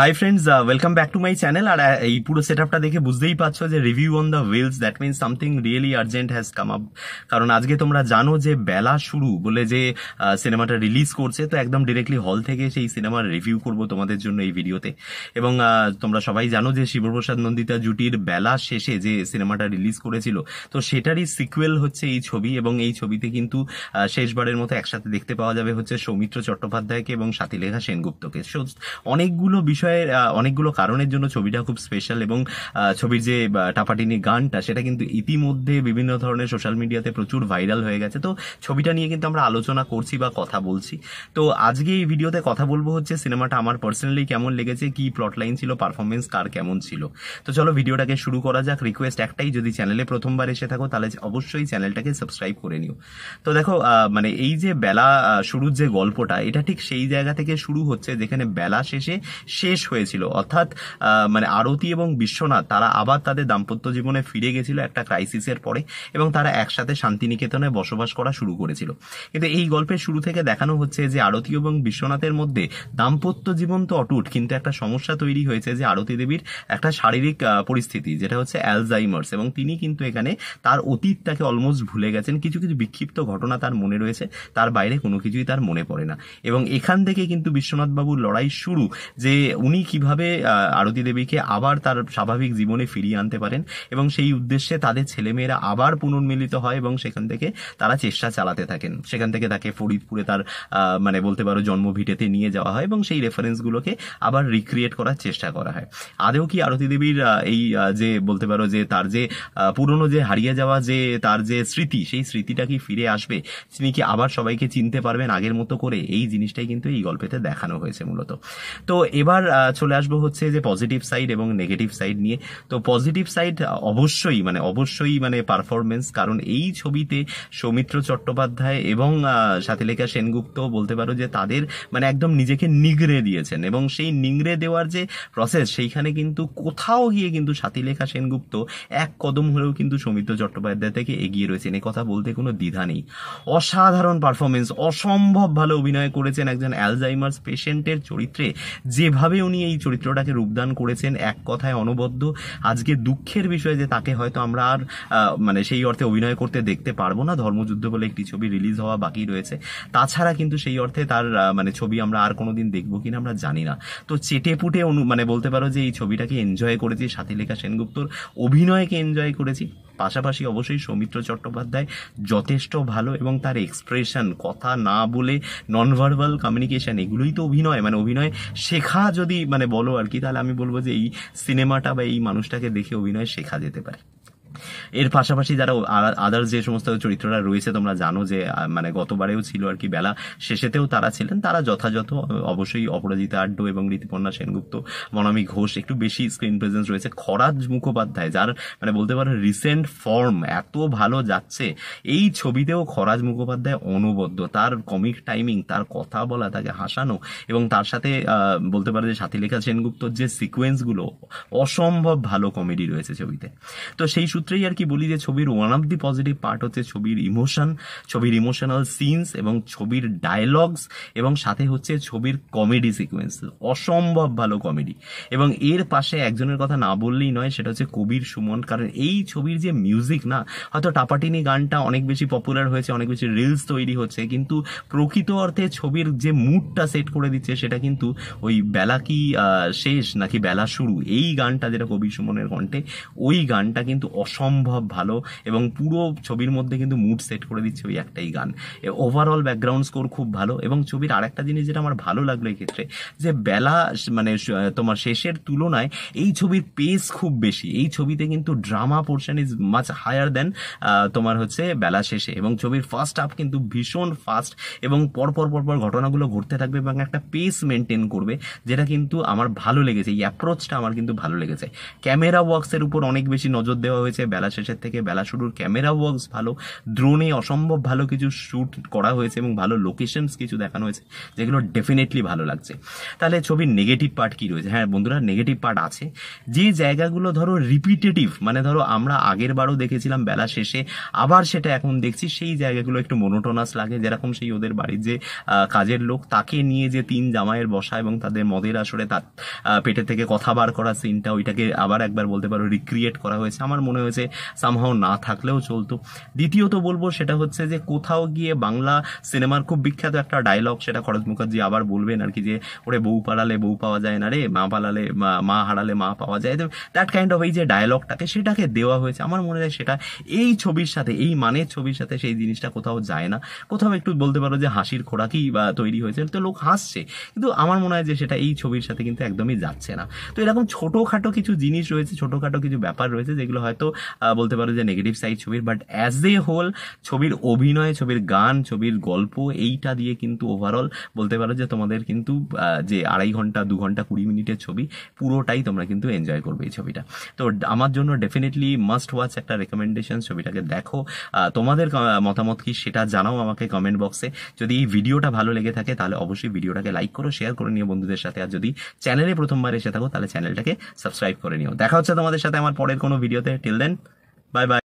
High friends welcome back to my channel আর uh, এই পুরো সেট আপটা দেখে বুঝতেই পারছো যে review on the wheels that means something really urgent has come up কারণ আজকে তোমরা জানো যে বেলা শুরু বলে যে সিনেমাটা uh, রিলিজ করছে তো একদম ডিরেক্টলি হল থেকে সেই সিনেমার রিভিউ করব তোমাদের জন্য এই ভিডিওতে এবং uh, তোমরা সবাই জানো যে শিবপ্রসাদ নন্দিতা জুটির বেলা শেষে যে সিনেমাটা রিলিজ করেছিল তো সেটারই সিকুয়েল হচ্ছে এই ছবি এবং এই ছবিতে কিন্তু শেষবারের মতো একসাথে দেখতে পাওয়া যাবে হচ্ছে সৌমিত্র চট্টোপাধ্যায়কে এবং সাথীলেখা সেনগুপ্তকে অনেকগুলো বিষয় বিষয়ের অনেকগুলো কারণের জন্য ছবিটা খুব স্পেশাল এবং ছবির যে টাপাটিনি গানটা সেটা কিন্তু ইতিমধ্যে বিভিন্ন ধরনের সোশ্যাল মিডিয়াতে প্রচুর ভাইরাল হয়ে গেছে তো ছবিটা নিয়ে কিন্তু আমরা আলোচনা করছি বা কথা বলছি তো আজকে এই ভিডিওতে কথা বলবো হচ্ছে সিনেমাটা আমার পার্সোনালি কেমন লেগেছে কি প্লট লাইন ছিল পারফরমেন্স কার কেমন ছিল তো চলো ভিডিওটাকে শুরু করা যাক রিকোয়েস্ট একটাই যদি চ্যানেলে প্রথমবার এসে থাকো তাহলে অবশ্যই চ্যানেলটাকে সাবস্ক্রাইব করে নিও তো দেখো মানে এই যে বেলা শুরুর যে গল্পটা এটা ঠিক সেই জায়গা থেকে শুরু হচ্ছে যেখানে বেলা শেষে সে শেষ হয়েছিল অর্থাৎ মানে আরতি এবং বিশ্বনাথ তারা আবার তাদের দাম্পত্য জীবনে ফিরে গেছিল একটা ক্রাইসিসের পরে এবং তারা একসাথে শান্তিনিকেতনে বসবাস করা শুরু করেছিল কিন্তু এই গল্পের শুরু থেকে দেখানো হচ্ছে যে আরতি এবং বিশ্বনাথের মধ্যে দাম্পত্য জীবন তো অটুট কিন্তু একটা সমস্যা তৈরি হয়েছে যে আরতি দেবীর একটা শারীরিক পরিস্থিতি যেটা হচ্ছে অ্যালজাইমার্স এবং তিনি কিন্তু এখানে তার অতীতটাকে অলমোস্ট ভুলে গেছেন কিছু কিছু বিক্ষিপ্ত ঘটনা তার মনে রয়েছে তার বাইরে কোনো কিছুই তার মনে পড়ে না এবং এখান থেকে কিন্তু বিশ্বনাথবাবুর লড়াই শুরু যে উনি কিভাবে আরতি দেবীকে আবার তার স্বাভাবিক জীবনে ফিরিয়ে আনতে পারেন এবং সেই উদ্দেশ্যে তাদের ছেলেমেয়েরা আবার পুনর্মিলিত হয় এবং সেখান থেকে তারা চেষ্টা চালাতে থাকেন সেখান থেকে তাকে ফরিদপুরে তার মানে বলতে পারো জন্মভিটেতে নিয়ে যাওয়া হয় এবং সেই রেফারেন্সগুলোকে আবার রিক্রিয়েট করার চেষ্টা করা হয় আদেও কি আরতি দেবীর এই যে বলতে পারো যে তার যে পুরনো যে হারিয়ে যাওয়া যে তার যে স্মৃতি সেই স্মৃতিটা কি ফিরে আসবে তিনি কি আবার সবাইকে চিনতে পারবেন আগের মতো করে এই জিনিসটাই কিন্তু এই গল্পেতে দেখানো হয়েছে মূলত তো এবার চলে আসবো হচ্ছে যে পজিটিভ সাইড এবং নেগেটিভ সাইড নিয়ে তো পজিটিভ সাইড অবশ্যই মানে অবশ্যই মানে পারফরমেন্স কারণ এই ছবিতে সৌমিত্র চট্টোপাধ্যায় এবং সাথীলেখা সেনগুপ্ত বলতে পারো যে তাদের মানে একদম নিজেকে নিগড়ে দিয়েছেন এবং সেই নিংড়ে দেওয়ার যে প্রসেস সেইখানে কিন্তু কোথাও গিয়ে কিন্তু সাথীলেখা সেনগুপ্ত এক কদম হলেও কিন্তু সৌমিত্র চট্টোপাধ্যায় থেকে এগিয়ে রয়েছেন এ কথা বলতে কোনো দ্বিধা নেই অসাধারণ পারফরমেন্স অসম্ভব ভালো অভিনয় করেছেন একজন অ্যালজাইমার্স পেশেন্টের চরিত্রে যেভাবে কিভাবে উনি এই চরিত্রটাকে রূপদান করেছেন এক কথায় অনবদ্য আজকে দুঃখের বিষয় যে তাকে হয়তো আমরা আর মানে সেই অর্থে অভিনয় করতে দেখতে পারবো না ধর্মযুদ্ধ বলে একটি ছবি রিলিজ হওয়া বাকি রয়েছে তাছাড়া কিন্তু সেই অর্থে তার মানে ছবি আমরা আর কোনোদিন দেখবো কিনা আমরা জানি না তো চেটে পুটে অনু মানে বলতে পারো যে এই ছবিটাকে এনজয় করেছি সাথী লেখা সেনগুপ্তর অভিনয়কে এনজয় করেছি পাশাপাশি অবশ্যই সৌমিত্র চট্টোপাধ্যায় যথেষ্ট ভালো এবং তার এক্সপ্রেশন কথা না বলে নন ভার্বাল কমিউনিকেশান এগুলোই তো অভিনয় মানে অভিনয় শেখা যদি মানে বলো আর কি তাহলে আমি বলবো যে এই সিনেমাটা বা এই মানুষটাকে দেখে অভিনয় শেখা যেতে পারে এর পাশাপাশি যারা আদার্স যে সমস্ত চরিত্ররা রয়েছে তোমরা জানো যে মানে গতবারেও ছিল আর কি বেলা শেষেতেও তারা ছিলেন তারা যথাযথ অবশ্যই অপরাজিতা আড্ডু এবং ঋতুপর্ণা সেনগুপ্ত মনামি ঘোষ একটু বেশি স্ক্রিন প্রেজেন্স রয়েছে খরাজ মুখোপাধ্যায় যার মানে বলতে পারো রিসেন্ট ফর্ম এত ভালো যাচ্ছে এই ছবিতেও খরাজ মুখোপাধ্যায় অনবদ্য তার কমিক টাইমিং তার কথা বলা তাকে হাসানো এবং তার সাথে বলতে পারো যে লেখা সেনগুপ্তর যে সিকোয়েন্সগুলো অসম্ভব ভালো কমেডি রয়েছে ছবিতে তো সেই সূত্রে সূত্রেই আর কি বলি যে ছবির one of the positive part হচ্ছে ছবির ইমোশন ছবির ইমোশনাল সিনস এবং ছবির ডায়লগস এবং সাথে হচ্ছে ছবির কমেডি সিকোয়েন্স অসম্ভব ভালো কমেডি এবং এর পাশে একজনের কথা না বললেই নয় সেটা হচ্ছে কবির সুমন কারণ এই ছবির যে মিউজিক না হয়তো টাপাটিনি গানটা অনেক বেশি পপুলার হয়েছে অনেক বেশি রিলস তৈরি হচ্ছে কিন্তু প্রকৃত অর্থে ছবির যে মুডটা সেট করে দিচ্ছে সেটা কিন্তু ওই বেলা কি শেষ নাকি বেলা শুরু এই গানটা যেটা কবির সুমনের কণ্ঠে ওই গানটা কিন্তু অস অসম্ভব ভালো এবং পুরো ছবির মধ্যে কিন্তু মুড সেট করে দিচ্ছে ওই একটাই গান ওভারঅল ব্যাকগ্রাউন্ড স্কোর খুব ভালো এবং ছবির আরেকটা জিনিস যেটা আমার ভালো লাগলো ক্ষেত্রে যে বেলা মানে তোমার শেষের তুলনায় এই ছবির পেস খুব বেশি এই ছবিতে কিন্তু drama portion is much higher than তোমার হচ্ছে বেলা শেষে এবং ছবির ফার্স্ট হাফ কিন্তু ভীষণ ফাস্ট এবং পরপর পরপর ঘটনাগুলো ঘটতে থাকবে এবং একটা পেস মেনটেন করবে যেটা কিন্তু আমার ভালো লেগেছে এই অ্যাপ্রোচটা আমার কিন্তু ভালো লেগেছে ক্যামেরা ওয়ার্কসের উপর অনেক বেশি নজর দেওয়া হয়েছে হয়েছে বেলা শেষের থেকে বেলা শুরুর ক্যামেরা ওয়ার্কস ভালো দ্রোনে অসম্ভব ভালো কিছু শ্যুট করা হয়েছে এবং ভালো লোকেশনস কিছু দেখানো হয়েছে যেগুলো ডেফিনেটলি ভালো লাগছে তাহলে ছবির নেগেটিভ পার্ট কি রয়েছে হ্যাঁ বন্ধুরা নেগেটিভ পার্ট আছে যে জায়গাগুলো ধরো রিপিটেটিভ মানে ধরো আমরা আগের বারও দেখেছিলাম বেলা শেষে আবার সেটা এখন দেখছি সেই জায়গাগুলো একটু মনোটোনাস লাগে যেরকম সেই ওদের বাড়ির যে কাজের লোক তাকে নিয়ে যে তিন জামাইয়ের বসা এবং তাদের মদের আসরে তার পেটে থেকে কথা বার করা সিনটা ওইটাকে আবার একবার বলতে পারো রিক্রিয়েট করা হয়েছে আমার মনে রয়েছে সামহাও না থাকলেও চলতো দ্বিতীয়ত বলবো সেটা হচ্ছে যে কোথাও গিয়ে বাংলা সিনেমার খুব বিখ্যাত একটা ডায়লগ সেটা খরচ মুখার্জি আবার বলবেন আর কি যে ওরে বউ পালালে বউ পাওয়া যায় না রে মা পালালে মা হারালে মা পাওয়া যায় দ্যাট কাইন্ড অফ এই যে ডায়লগটাকে সেটাকে দেওয়া হয়েছে আমার মনে হয় সেটা এই ছবির সাথে এই মানের ছবির সাথে সেই জিনিসটা কোথাও যায় না কোথাও একটু বলতে পারো যে হাসির খোরাকি বা তৈরি হয়েছে তো লোক হাসছে কিন্তু আমার মনে হয় যে সেটা এই ছবির সাথে কিন্তু একদমই যাচ্ছে না তো এরকম ছোটোখাটো কিছু জিনিস রয়েছে ছোটোখাটো কিছু ব্যাপার রয়েছে যেগুলো হয়তো বলতে পারো যে নেগেটিভ সাইড ছবির বাট অ্যাজ এ হোল ছবির অভিনয় ছবির গান ছবির গল্প এইটা দিয়ে কিন্তু ওভারঅল বলতে পারো যে তোমাদের কিন্তু যে আড়াই ঘন্টা দু ঘন্টা কুড়ি মিনিটের ছবি পুরোটাই তোমরা কিন্তু এনজয় করবে এই ছবিটা তো আমার জন্য ডেফিনেটলি মাস্ট ওয়াচ একটা রেকমেন্ডেশন ছবিটাকে দেখো তোমাদের মতামত কি সেটা জানাও আমাকে কমেন্ট বক্সে যদি এই ভিডিওটা ভালো লেগে থাকে তাহলে অবশ্যই ভিডিওটাকে লাইক করো শেয়ার করে নিও বন্ধুদের সাথে আর যদি চ্যানেলে প্রথমবার এসে থাকো তাহলে চ্যানেলটাকে সাবস্ক্রাইব করে নিও দেখা হচ্ছে তোমাদের সাথে আমার পরের কোনো ভিডিওতে টিল দেন Bye bye.